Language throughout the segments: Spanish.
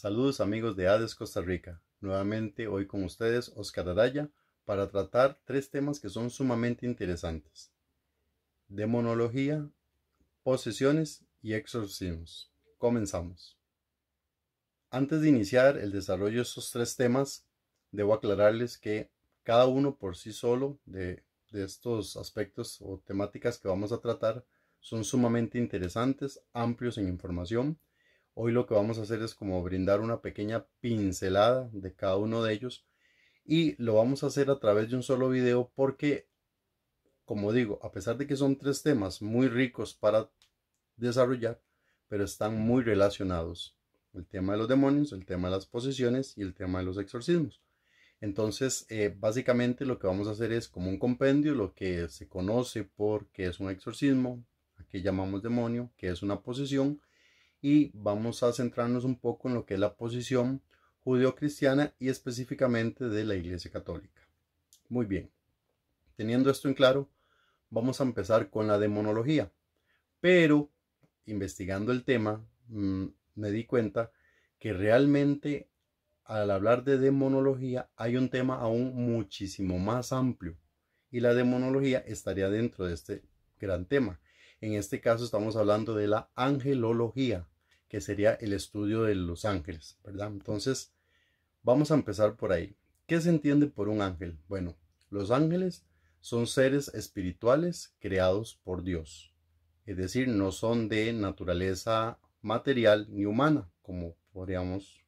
Saludos amigos de Hades, Costa Rica. Nuevamente hoy con ustedes Oscar Araya para tratar tres temas que son sumamente interesantes. Demonología, posesiones y exorcismos. Comenzamos. Antes de iniciar el desarrollo de estos tres temas, debo aclararles que cada uno por sí solo de estos aspectos o temáticas que vamos a tratar son sumamente interesantes, amplios en información Hoy lo que vamos a hacer es como brindar una pequeña pincelada de cada uno de ellos y lo vamos a hacer a través de un solo video porque, como digo, a pesar de que son tres temas muy ricos para desarrollar, pero están muy relacionados. El tema de los demonios, el tema de las posesiones y el tema de los exorcismos. Entonces, eh, básicamente lo que vamos a hacer es como un compendio, lo que se conoce por qué es un exorcismo, aquí llamamos demonio, que es una posesión, y vamos a centrarnos un poco en lo que es la posición judio-cristiana y específicamente de la Iglesia Católica. Muy bien, teniendo esto en claro, vamos a empezar con la demonología. Pero, investigando el tema, mm, me di cuenta que realmente al hablar de demonología hay un tema aún muchísimo más amplio y la demonología estaría dentro de este gran tema en este caso estamos hablando de la angelología, que sería el estudio de los ángeles, ¿verdad? Entonces, vamos a empezar por ahí. ¿Qué se entiende por un ángel? Bueno, los ángeles son seres espirituales creados por Dios. Es decir, no son de naturaleza material ni humana, como podríamos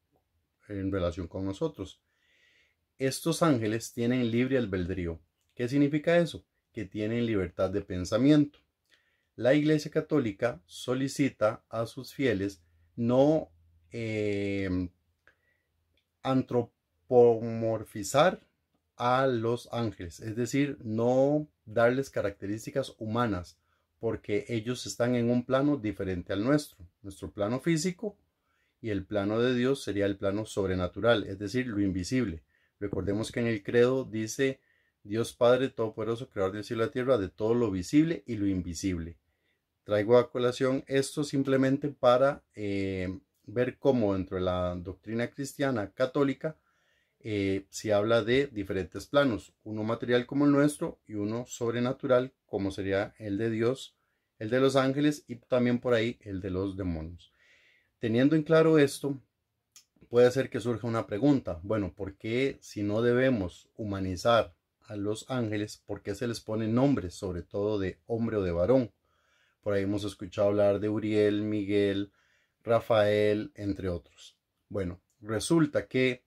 en relación con nosotros. Estos ángeles tienen libre albedrío. ¿Qué significa eso? Que tienen libertad de pensamiento la Iglesia Católica solicita a sus fieles no em, antropomorfizar a los ángeles, es decir, no darles características humanas, porque ellos están en un plano diferente al nuestro, nuestro plano físico y el plano de Dios sería el plano sobrenatural, es decir, lo invisible. Recordemos que en el credo dice Dios Padre Todopoderoso, Creador del cielo y la tierra, de todo lo visible y lo invisible. Traigo a colación esto simplemente para eh, ver cómo dentro de la doctrina cristiana católica eh, se habla de diferentes planos, uno material como el nuestro y uno sobrenatural como sería el de Dios, el de los ángeles y también por ahí el de los demonios. Teniendo en claro esto, puede ser que surja una pregunta, bueno, ¿por qué si no debemos humanizar a los ángeles, por qué se les pone nombres, sobre todo de hombre o de varón? Por ahí hemos escuchado hablar de Uriel, Miguel, Rafael, entre otros. Bueno, resulta que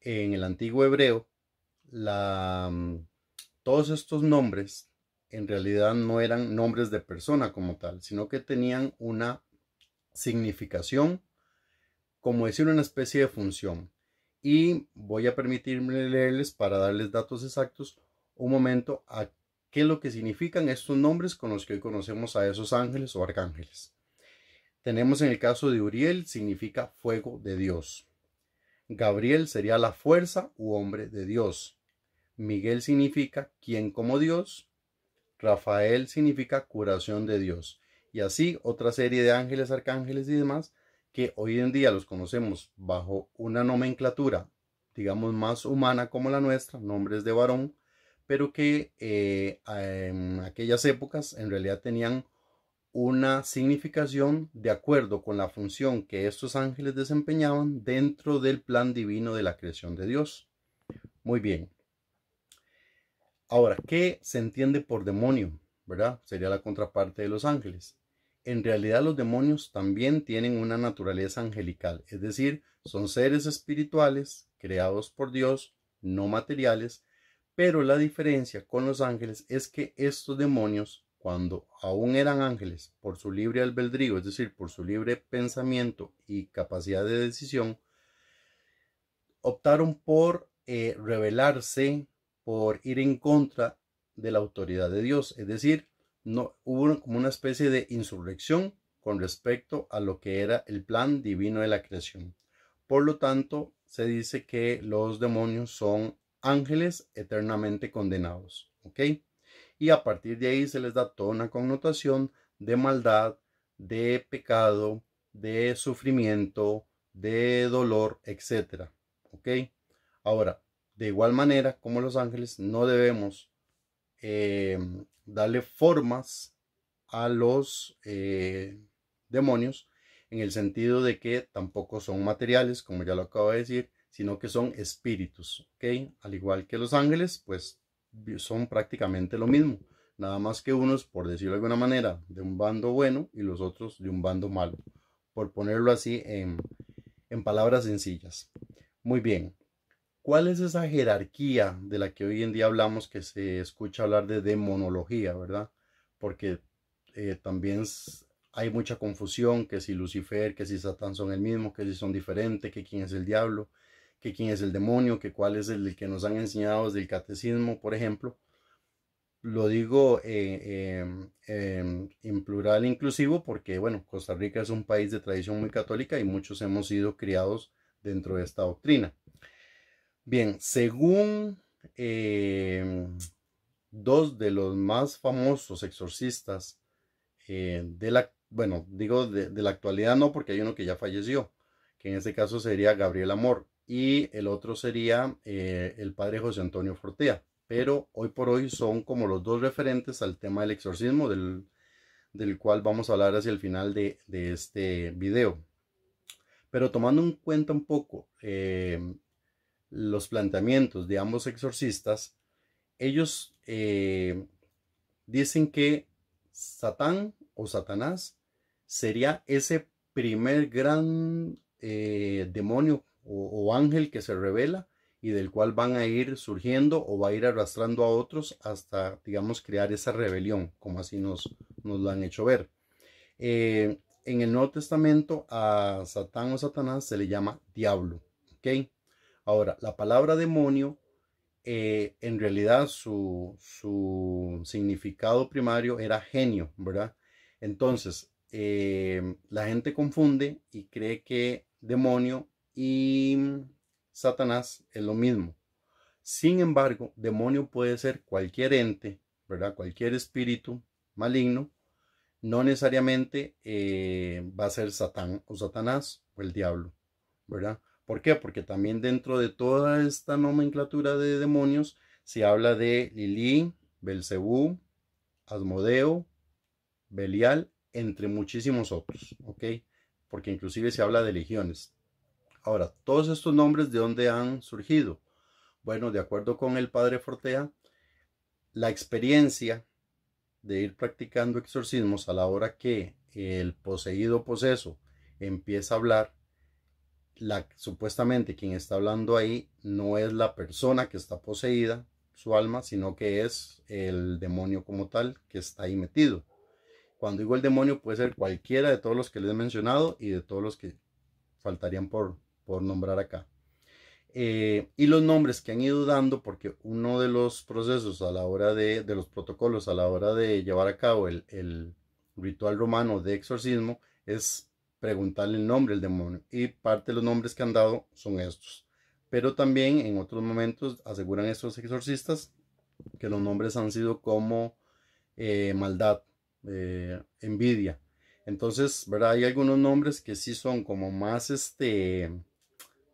en el antiguo hebreo, mm, todos estos nombres en realidad no eran nombres de persona como tal, sino que tenían una significación, como decir una especie de función. Y voy a permitirme leerles para darles datos exactos un momento a qué es lo que significan estos nombres con los que hoy conocemos a esos ángeles o arcángeles. Tenemos en el caso de Uriel, significa fuego de Dios. Gabriel sería la fuerza u hombre de Dios. Miguel significa quien como Dios. Rafael significa curación de Dios. Y así otra serie de ángeles, arcángeles y demás que hoy en día los conocemos bajo una nomenclatura, digamos, más humana como la nuestra, nombres de varón, pero que eh, en aquellas épocas en realidad tenían una significación de acuerdo con la función que estos ángeles desempeñaban dentro del plan divino de la creación de Dios. Muy bien. Ahora, ¿qué se entiende por demonio? ¿Verdad? Sería la contraparte de los ángeles. En realidad los demonios también tienen una naturaleza angelical, es decir, son seres espirituales creados por Dios, no materiales, pero la diferencia con los ángeles es que estos demonios, cuando aún eran ángeles, por su libre albedrío, es decir, por su libre pensamiento y capacidad de decisión, optaron por eh, rebelarse, por ir en contra de la autoridad de Dios. Es decir, no, hubo como una especie de insurrección con respecto a lo que era el plan divino de la creación. Por lo tanto, se dice que los demonios son ángeles eternamente condenados. ¿Ok? Y a partir de ahí se les da toda una connotación de maldad, de pecado, de sufrimiento, de dolor, etc. ¿Ok? Ahora, de igual manera, como los ángeles, no debemos em, darle formas a los eh, demonios en el sentido de que tampoco son materiales, como ya lo acabo de decir, sino que son espíritus, ¿ok? Al igual que los ángeles, pues son prácticamente lo mismo, nada más que unos, por decirlo de alguna manera, de un bando bueno y los otros de un bando malo, por ponerlo así en, palabras sencillas. Muy bien, ¿cuál es esa jerarquía de la que hoy en día hablamos que se escucha hablar de demonología, verdad? Porque eh, también hay mucha confusión, que si Lucifer, que si Satán son el mismo, que si son diferentes, que quién es el diablo, quién es el demonio, que cuál es el que nos han enseñado desde el catecismo, por ejemplo. Lo digo eh, em, em, en plural inclusivo porque, bueno, Costa Rica es un país de tradición muy católica y muchos hemos sido criados dentro de esta doctrina. Bien, según em, dos de los más famosos exorcistas eh, de la, bueno, digo de, de, la actualidad no, porque hay uno que ya falleció, que en este caso sería Gabriel Amor y el otro sería eh, el padre José Antonio Fortea. Pero hoy por hoy son como los dos referentes al tema del exorcismo, del, cual vamos a hablar hacia el final de, este video. Pero tomando en cuenta un poco eh, los planteamientos de ambos exorcistas, ellos eh, dicen que Satán o Satanás sería ese primer gran demonio o, ángel que se revela y del cual van a ir surgiendo o va a ir arrastrando a otros hasta, digamos, crear esa rebelión, como así nos, nos lo han hecho ver. Eh, en el Nuevo Testamento a Satán o Satanás se le llama diablo. ¿ok? Ahora, la palabra demonio, eh, en realidad su, significado primario era genio, ¿verdad? Entonces, eh, la gente confunde y cree que demonio y Satanás es lo mismo. Sin embargo, demonio puede ser cualquier ente, ¿verdad? Cualquier espíritu maligno. No necesariamente eh, va a ser Satán o Satanás o el diablo, ¿verdad? ¿Por qué? Porque también dentro de toda esta nomenclatura de demonios se habla de Lilí, Belcebú, Asmodeo, Belial, entre muchísimos otros, ¿ok? Porque inclusive se habla de legiones. Ahora, todos estos nombres, ¿de dónde han surgido? Bueno, de acuerdo con el padre Fortea, la experiencia de ir practicando exorcismos a la hora que el poseído poseso empieza a hablar, supuestamente quien está hablando ahí no es la persona que está poseída, su alma, sino que es el demonio como tal que está ahí metido. Cuando digo el demonio puede ser cualquiera de todos los que les he mencionado y de todos los que faltarían por, por nombrar acá. Eh, y los nombres que han ido dando, porque uno de los procesos a la hora de, de los protocolos a la hora de llevar a cabo el, ritual romano de exorcismo es preguntarle el nombre al demonio. Y parte de los nombres que han dado son estos. Pero también en otros momentos aseguran estos exorcistas que los nombres han sido como eh, maldad, eh, envidia. Entonces, ¿verdad? Hay algunos nombres que sí son como más este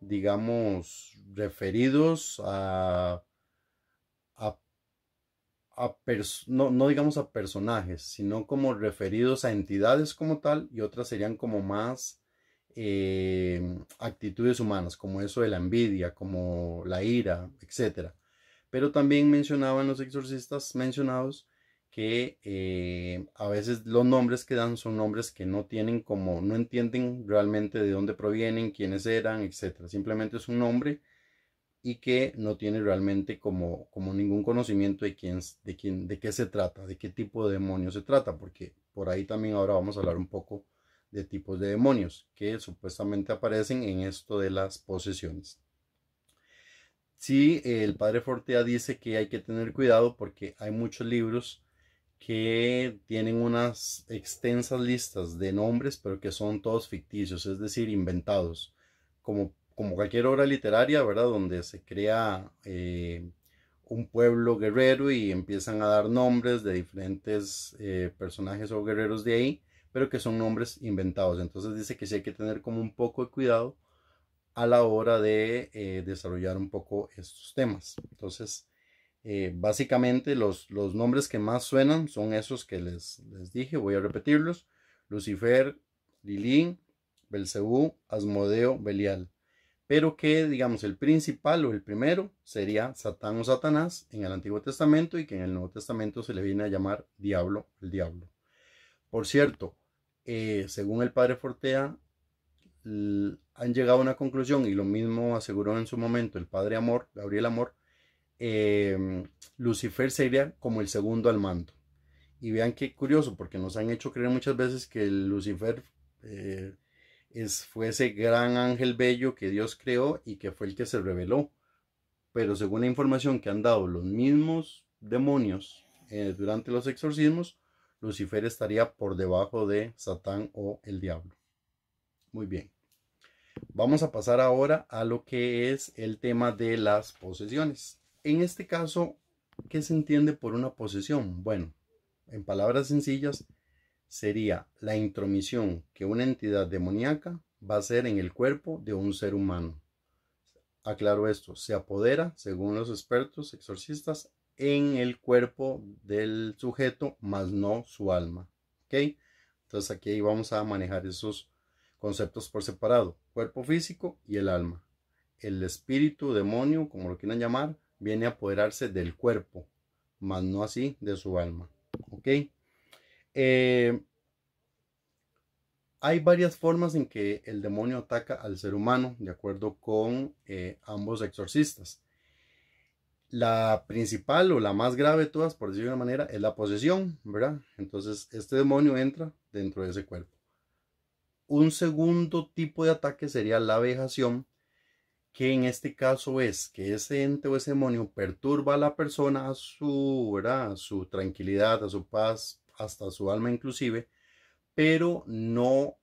digamos, referidos a, a, a no, digamos a personajes, sino como referidos a entidades como tal y otras serían como más eh, actitudes humanas, como eso de la envidia, como la ira, etc. Pero también mencionaban los exorcistas mencionados que eh, a veces los nombres que dan son nombres que no tienen como, no entienden realmente de dónde provienen, quiénes eran, etc. Simplemente es un nombre y que no tiene realmente como, como ningún conocimiento de quién, de quién, de qué se trata, de qué tipo de demonio se trata, porque por ahí también ahora vamos a hablar un poco de tipos de demonios que supuestamente aparecen en esto de las posesiones. Sí, el padre Fortea dice que hay que tener cuidado porque hay muchos libros que tienen unas extensas listas de nombres, pero que son todos ficticios, es decir, inventados, como, como cualquier obra literaria, ¿verdad? Donde se crea eh, un pueblo guerrero y empiezan a dar nombres de diferentes eh, personajes o guerreros de ahí, pero que son nombres inventados. Entonces dice que sí hay que tener como un poco de cuidado a la hora de eh, desarrollar un poco estos temas. Entonces, eh, básicamente los, los, nombres que más suenan son esos que les, dije, voy a repetirlos. Lucifer, Lilín, Belcebú, Asmodeo, Belial. Pero que, digamos, el principal o el primero sería Satán o Satanás en el Antiguo Testamento y que en el Nuevo Testamento se le viene a llamar diablo, el diablo. Por cierto, eh, según el padre Fortea, han llegado a una conclusión y lo mismo aseguró en su momento el padre Amor, Gabriel Amor, Em, Lucifer sería como el segundo al mando. Y vean qué curioso, porque nos han hecho creer muchas veces que Lucifer eh, es, fue ese gran ángel bello que Dios creó y que fue el que se reveló. Pero según la información que han dado los mismos demonios eh, durante los exorcismos, Lucifer estaría por debajo de Satán o el diablo. Muy bien. Vamos a pasar ahora a lo que es el tema de las posesiones. En este caso, ¿qué se entiende por una posesión? Bueno, en palabras sencillas, sería la intromisión que una entidad demoníaca va a hacer en el cuerpo de un ser humano. Aclaro esto, se apodera, según los expertos exorcistas, en el cuerpo del sujeto, más no su alma. ¿Ok? Entonces aquí vamos a manejar esos conceptos por separado, cuerpo físico y el alma. El espíritu, demonio, como lo quieran llamar, viene a apoderarse del cuerpo, mas no así de su alma. ¿Ok? Eh, hay varias formas en que el demonio ataca al ser humano, de acuerdo con eh, ambos exorcistas. La principal o la más grave de todas, por decirlo de una manera, es la posesión, ¿verdad? Entonces, este demonio entra dentro de ese cuerpo. Un segundo tipo de ataque sería la vejación, que en este caso es que ese ente o ese demonio perturba a la persona, a su, su tranquilidad, a su paz, hasta su alma inclusive, pero no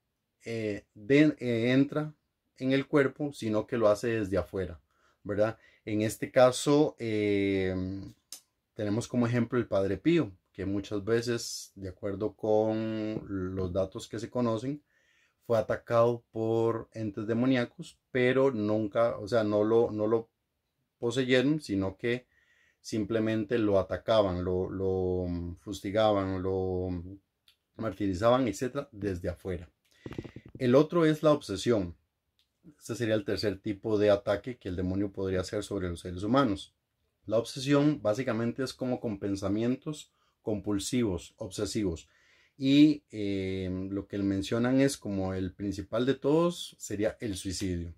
eh, eh, entra en el cuerpo, sino que lo hace desde afuera, ¿verdad? En este caso, em, tenemos como ejemplo el Padre Pío, que muchas veces, de acuerdo con los datos que se conocen, fue atacado por entes demoníacos, pero nunca, o sea, no lo, no lo poseyeron, sino que simplemente lo atacaban, lo, lo mm, fustigaban, lo mm, martirizaban, etcétera, desde afuera. El otro es la obsesión. Este sería el tercer tipo de ataque que el demonio podría hacer sobre los seres humanos. La obsesión básicamente es como con pensamientos compulsivos, obsesivos y em, lo que mencionan es como el principal de todos sería el suicidio.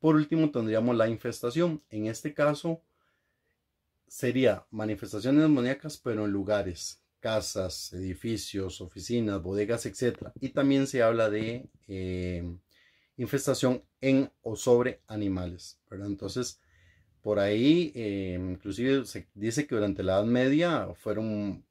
Por último tendríamos la infestación. En este caso sería manifestaciones demoníacas pero en lugares, casas, edificios, oficinas, bodegas, etc. Y también se habla de em, infestación en o sobre animales. Entonces, por ahí, em, inclusive se dice que durante la Edad Media fueron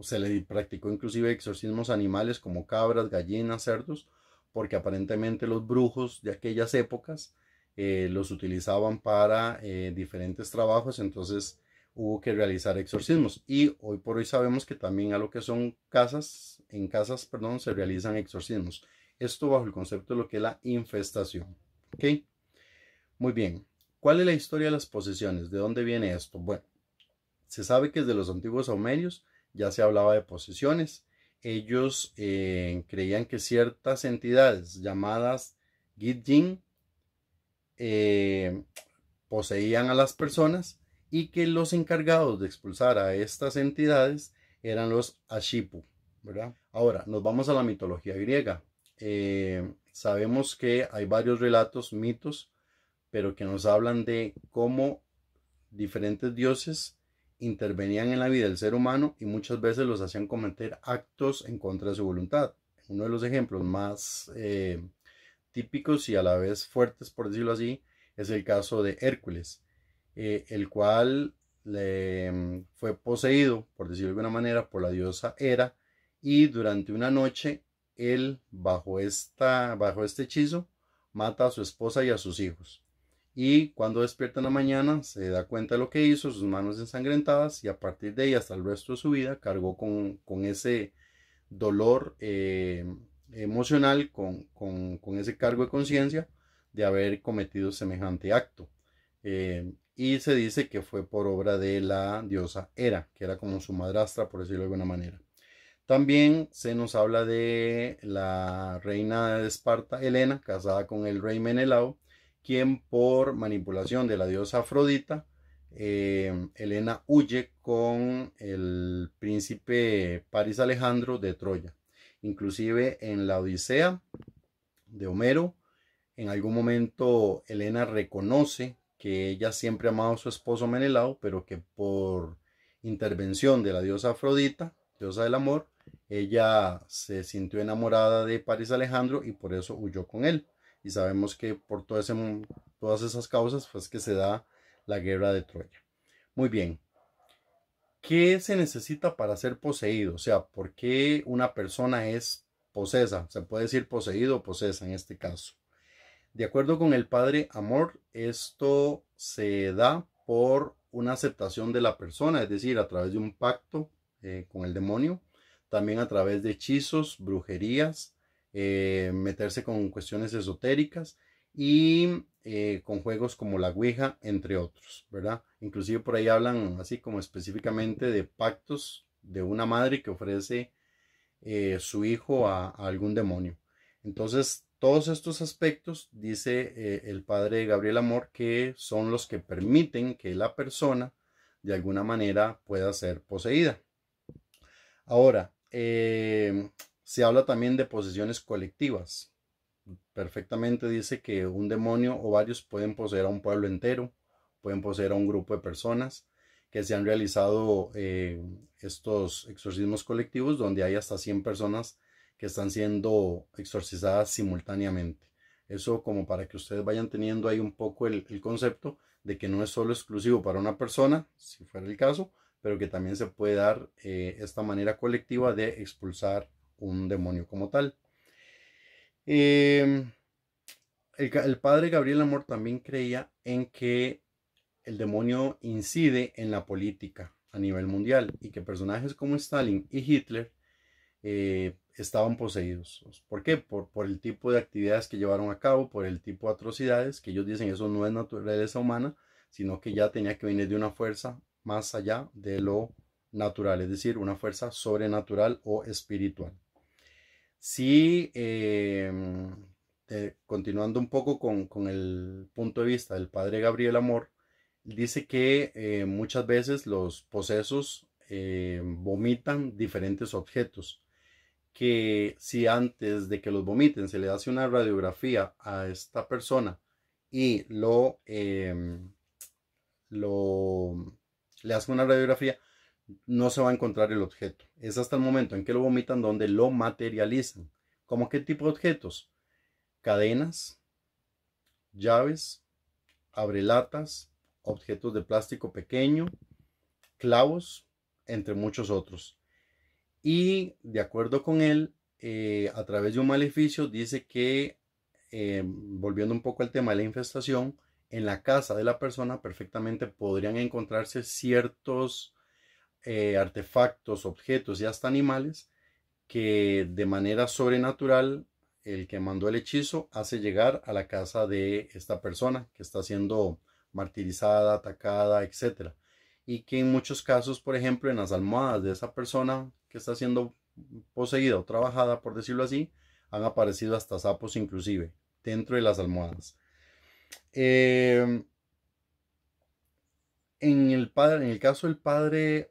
se le practicó inclusive exorcismos animales como cabras, gallinas, cerdos, porque aparentemente los brujos de aquellas épocas eh, los utilizaban para eh, diferentes trabajos, entonces hubo que realizar exorcismos. Y hoy por hoy sabemos que también a lo que son casas, en casas, perdón, se realizan exorcismos. Esto bajo el concepto de lo que es la infestación. ¿Ok? Muy bien. ¿Cuál es la historia de las posesiones? ¿De dónde viene esto? Bueno, se sabe que es de los antiguos aumerios ya se hablaba de posesiones. Ellos eh, creían que ciertas entidades llamadas Gidjin eh, poseían a las personas y que los encargados de expulsar a estas entidades eran los Ashipu, Ahora, nos vamos a la mitología griega. Eh, sabemos que hay varios relatos, mitos, pero que nos hablan de cómo diferentes dioses intervenían en la vida del ser humano y muchas veces los hacían cometer actos en contra de su voluntad. Uno de los ejemplos más eh, típicos y a la vez fuertes, por decirlo así, es el caso de Hércules, eh, el cual le, mm, fue poseído, por decirlo de alguna manera, por la diosa Hera y durante una noche él, bajo, esta, bajo este hechizo, mata a su esposa y a sus hijos y cuando despierta en la mañana se da cuenta de lo que hizo, sus manos ensangrentadas y a partir de ahí hasta el resto de su vida cargó con, ese dolor eh, emocional, con, ese cargo de conciencia de haber cometido semejante acto. Eh, y se dice que fue por obra de la diosa Hera, que era como su madrastra, por decirlo de alguna manera. También se nos habla de la reina de Esparta, Helena, casada con el rey Menelao, quien por manipulación de la diosa Afrodita, eh, Elena huye con el príncipe Paris Alejandro de Troya. Inclusive en la Odisea de Homero, en algún momento Elena reconoce que ella siempre ha amado a su esposo Menelao, pero que por intervención de la diosa Afrodita, diosa del amor, ella se sintió enamorada de Paris Alejandro y por eso huyó con él y sabemos que por todas esas causas pues que se da la guerra de Troya. Muy bien, ¿qué se necesita para ser poseído? O sea, ¿por qué una persona es posesa? Se puede decir poseído o posesa en este caso. De acuerdo con el padre Amor, esto se da por una aceptación de la persona, es decir, a través de un pacto eh, con el demonio, también a través de hechizos, brujerías, eh, meterse con cuestiones esotéricas y eh, con juegos como la Ouija, entre otros, ¿verdad? Inclusive por ahí hablan así como específicamente de pactos de una madre que ofrece eh, su hijo a, algún demonio. Entonces, todos estos aspectos, dice el padre Gabriel Amor, que son los que permiten que la persona de alguna manera pueda ser poseída. Ahora, se habla también de posesiones colectivas. Perfectamente dice que un demonio o varios pueden poseer a un pueblo entero, pueden poseer a un grupo de personas, que se han realizado eh, estos exorcismos colectivos donde hay hasta 100 personas que están siendo exorcizadas simultáneamente. Eso como para que ustedes vayan teniendo ahí un poco el, concepto de que no es solo exclusivo para una persona, si fuera el caso, pero que también se puede dar eh, esta manera colectiva de expulsar un demonio como tal. Em, el, padre Gabriel Amor también creía en que el demonio incide en la política a nivel mundial y que personajes como Stalin y Hitler eh, estaban poseídos. ¿Por qué? Por, por, el tipo de actividades que llevaron a cabo, por el tipo de atrocidades que ellos dicen eso no es naturaleza humana, sino que ya tenía que venir de una fuerza más allá de lo natural, es decir, una fuerza sobrenatural o espiritual. Sí, em, eh, continuando un poco con, el punto de vista del padre Gabriel Amor, dice que eh, muchas veces los posesos eh, vomitan diferentes objetos, que si antes de que los vomiten se le hace una radiografía a esta persona y lo, em, lo le hace una radiografía, no se va a encontrar el objeto. Es hasta el momento en que lo vomitan donde lo materializan. ¿Cómo qué tipo de objetos? Cadenas, llaves, abrelatas, objetos de plástico pequeño, clavos, entre muchos otros. Y de acuerdo con él, eh, a través de un maleficio, dice que, em, volviendo un poco al tema de la infestación, en la casa de la persona perfectamente podrían encontrarse ciertos eh, artefactos, objetos y hasta animales que de manera sobrenatural el que mandó el hechizo hace llegar a la casa de esta persona que está siendo martirizada, atacada, etc. Y que en muchos casos, por ejemplo, en las almohadas de esa persona que está siendo poseída o trabajada, por decirlo así, han aparecido hasta sapos inclusive dentro de las almohadas. Em, en, padre, en el caso del padre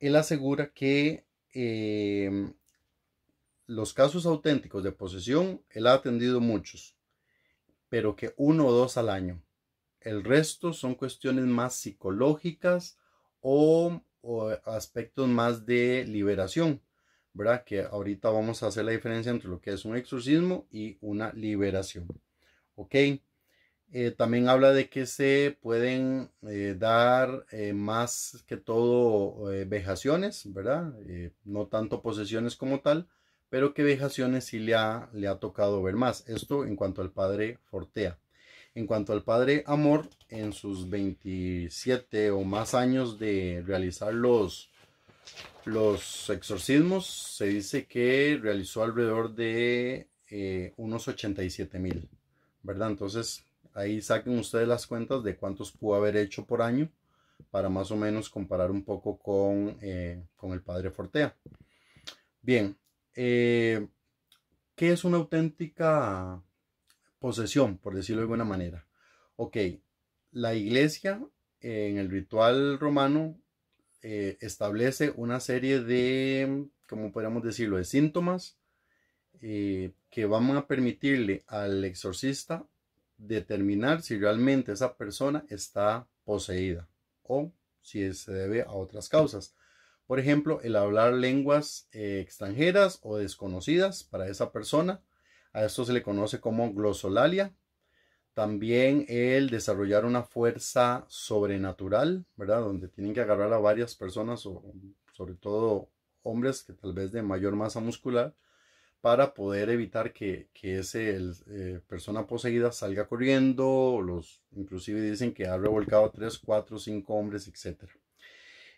él asegura que em, los casos auténticos de posesión, él ha atendido muchos, pero que uno o dos al año. El resto son cuestiones más psicológicas o, o aspectos más de liberación, ¿verdad? Que ahorita vamos a hacer la diferencia entre lo que es un exorcismo y una liberación. ¿Ok? Eh, también habla de que se pueden eh, dar eh, más que todo vejaciones, ¿verdad? no tanto posesiones como tal, pero que vejaciones sí le ha, le ha tocado ver más. Esto en cuanto al padre Fortea. En cuanto al padre Amor, en sus 27 o más años de realizar los, los exorcismos, se dice que realizó alrededor de unos 87 mil, ¿verdad? Entonces, Ahí saquen ustedes las cuentas de cuántos pudo haber hecho por año para más o menos comparar un poco con, eh, el padre Fortea. Bien, eh, ¿qué es una auténtica posesión, por decirlo de alguna manera? Ok, la iglesia eh, en el ritual romano establece una serie de, como podríamos decirlo?, de síntomas que van a permitirle al exorcista determinar si realmente esa persona está poseída o si se debe a otras causas. Por ejemplo, el hablar lenguas eh, extranjeras o desconocidas para esa persona. A esto se le conoce como glosolalia. También el desarrollar una fuerza sobrenatural, ¿verdad? Donde tienen que agarrar a varias personas, o, sobre todo hombres que tal vez de mayor masa muscular, para poder evitar que, esa eh, persona poseída salga corriendo, los inclusive dicen que ha revolcado tres, cuatro, cinco hombres, etc.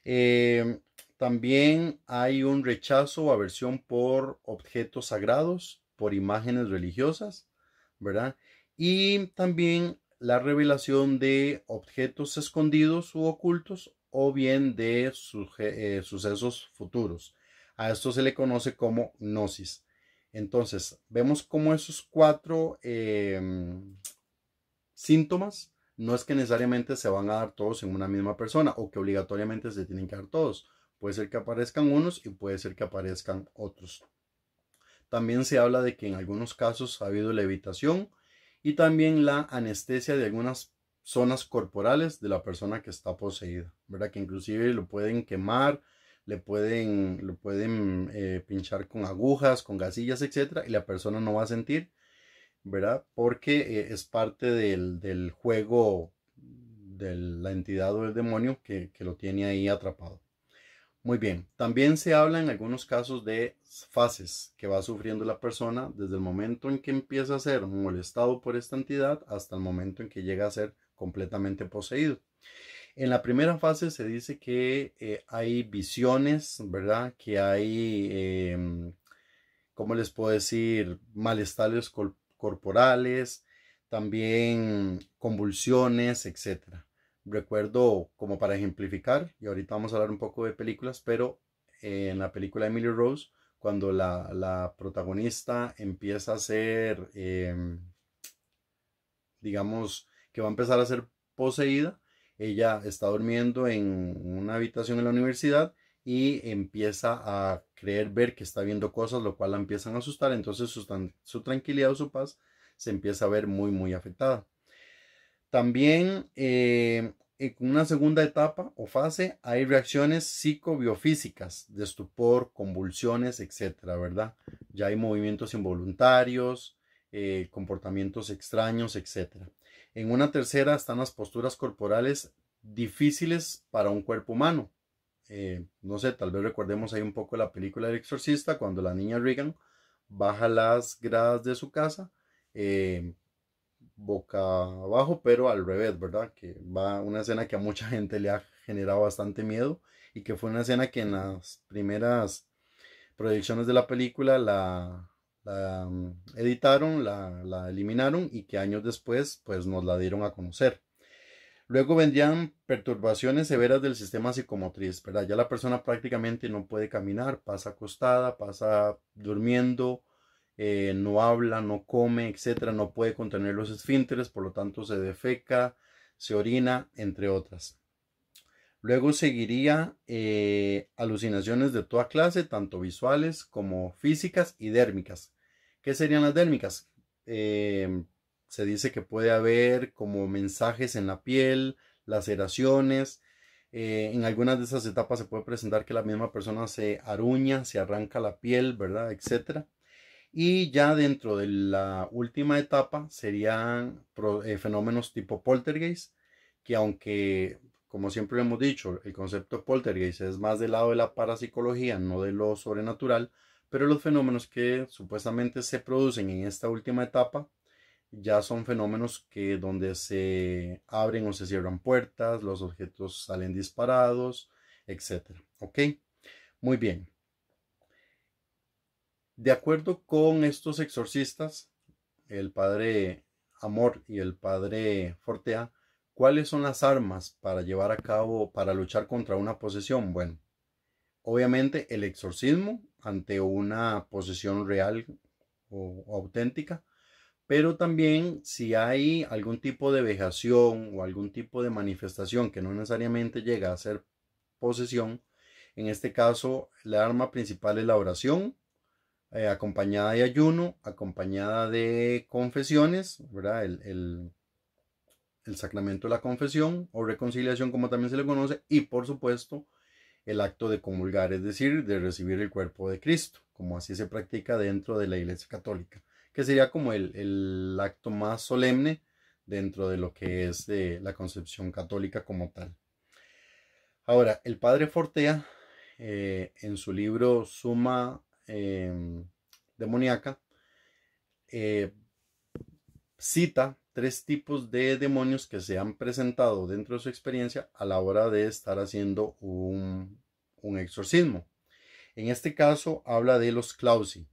Em, también hay un rechazo o aversión por objetos sagrados, por imágenes religiosas, ¿verdad? Y también la revelación de objetos escondidos u ocultos o bien de eh, sucesos futuros. A esto se le conoce como gnosis. Entonces, vemos cómo esos cuatro em, síntomas no es que necesariamente se van a dar todos en una misma persona o que obligatoriamente se tienen que dar todos. Puede ser que aparezcan unos y puede ser que aparezcan otros. También se habla de que en algunos casos ha habido levitación y también la anestesia de algunas zonas corporales de la persona que está poseída, ¿verdad? Que inclusive lo pueden quemar, le pueden, lo pueden eh, pinchar con agujas, con gasillas, etc., y la persona no va a sentir, ¿verdad? Porque eh, es parte del, juego de la entidad o el demonio que, que lo tiene ahí atrapado. Muy bien, también se habla en algunos casos de fases que va sufriendo la persona desde el momento en que empieza a ser molestado por esta entidad hasta el momento en que llega a ser completamente poseído. En la primera fase se dice que eh, hay visiones, ¿verdad? Que hay, em, ¿cómo les puedo decir? Malestares corporales, también convulsiones, etc. Recuerdo, como para ejemplificar, y ahorita vamos a hablar un poco de películas, pero en la película Emily Rose, cuando la, protagonista empieza a ser, em, digamos, que va a empezar a ser poseída, ella está durmiendo en una habitación en la universidad y empieza a creer ver que está viendo cosas, lo cual la empiezan a asustar. Entonces su, tranquilidad o su paz se empieza a ver muy, muy afectada. También eh, en una segunda etapa o fase hay reacciones psicobiofísicas de estupor, convulsiones, etcétera, ¿verdad? Ya hay movimientos involuntarios, eh, comportamientos extraños, etcétera. En una tercera están las posturas corporales difíciles para un cuerpo humano. Eh, no sé, tal vez recordemos ahí un poco la película El Exorcista, cuando la niña Regan baja las gradas de su casa, eh, boca abajo, pero al revés, ¿verdad? Que va una escena que a mucha gente le ha generado bastante miedo y que fue una escena que en las primeras proyecciones de la película la, Mm, editaron, la, eliminaron y que años después pues nos la dieron a conocer. Luego vendrían perturbaciones severas del sistema psicomotriz, pero Ya la persona prácticamente no puede caminar, pasa acostada, pasa durmiendo, eh, no habla, no come, etcétera, no puede contener los esfínteres, por lo tanto se defeca, se orina, entre otras. Luego seguiría eh, alucinaciones de toda clase, tanto visuales como físicas y dérmicas. ¿Qué serían las dérmicas? Em, se dice que puede haber como mensajes en la piel, laceraciones. Eh, en algunas de esas etapas se puede presentar que la misma persona se aruña, se arranca la piel, ¿verdad? Etcétera. Y ya dentro de la última etapa serían eh, fenómenos tipo poltergeist, que aunque, como siempre hemos dicho, el concepto poltergeist es más del lado de la parapsicología, no de lo sobrenatural, pero los fenómenos que supuestamente se producen en esta última etapa ya son fenómenos que donde se abren o se cierran puertas, los objetos salen disparados, etc. ¿Ok? Muy bien. De acuerdo con estos exorcistas, el padre Amor y el padre Fortea, ¿cuáles son las armas para llevar a cabo, para luchar contra una posesión? Bueno, obviamente el exorcismo ante una posesión real o, auténtica, pero también si hay algún tipo de vejación o algún tipo de manifestación que no necesariamente llega a ser posesión, en este caso la arma principal es la oración, eh, acompañada de ayuno, acompañada de confesiones, El, el, sacramento de la confesión o reconciliación, como también se le conoce, y por supuesto el acto de comulgar, es decir, de recibir el cuerpo de Cristo, como así se practica dentro de la Iglesia Católica, que sería como el, acto más solemne dentro de lo que es de la concepción católica como tal. Ahora, el padre Fortea, eh, en su libro Suma em, Demoníaca, eh, cita tres tipos de demonios que se han presentado dentro de su experiencia a la hora de estar haciendo un un exorcismo. En este caso habla de los clausi,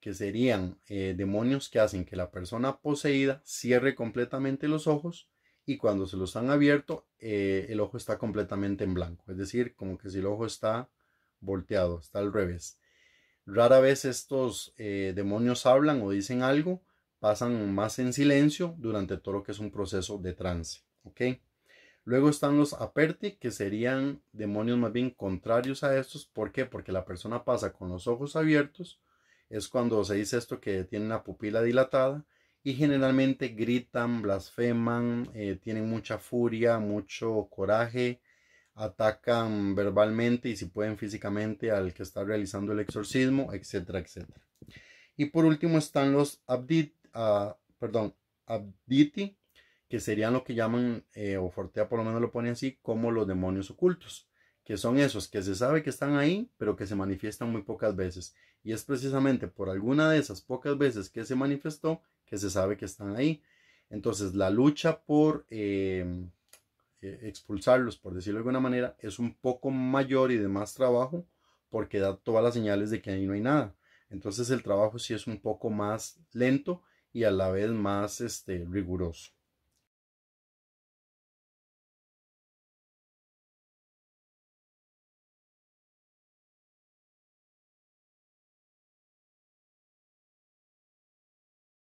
que serían eh, demonios que hacen que la persona poseída cierre completamente los ojos y cuando se los han abierto eh, el ojo está completamente en blanco, es decir, como que si el ojo está volteado, está al revés. Rara vez estos eh, demonios hablan o dicen algo, pasan más en silencio durante todo lo que es un proceso de trance. ¿ok? Luego están los aperti, que serían demonios más bien contrarios a estos. ¿Por qué? Porque la persona pasa con los ojos abiertos, es cuando se dice esto que tiene la pupila dilatada y generalmente gritan, blasfeman, eh, tienen mucha furia, mucho coraje, atacan verbalmente y si pueden físicamente al que está realizando el exorcismo, etcétera, etcétera. Y por último están los abdit, ah, perdón, abditi, que serían lo que llaman, eh, o Fortea por lo menos lo pone así, como los demonios ocultos, que son esos que se sabe que están ahí, pero que se manifiestan muy pocas veces. Y es precisamente por alguna de esas pocas veces que se manifestó que se sabe que están ahí. Entonces, la lucha por em, eh, expulsarlos, por decirlo de alguna manera, es un poco mayor y de más trabajo porque da todas las señales de que ahí no hay nada. Entonces, el trabajo sí es un poco más lento y a la vez más este, riguroso.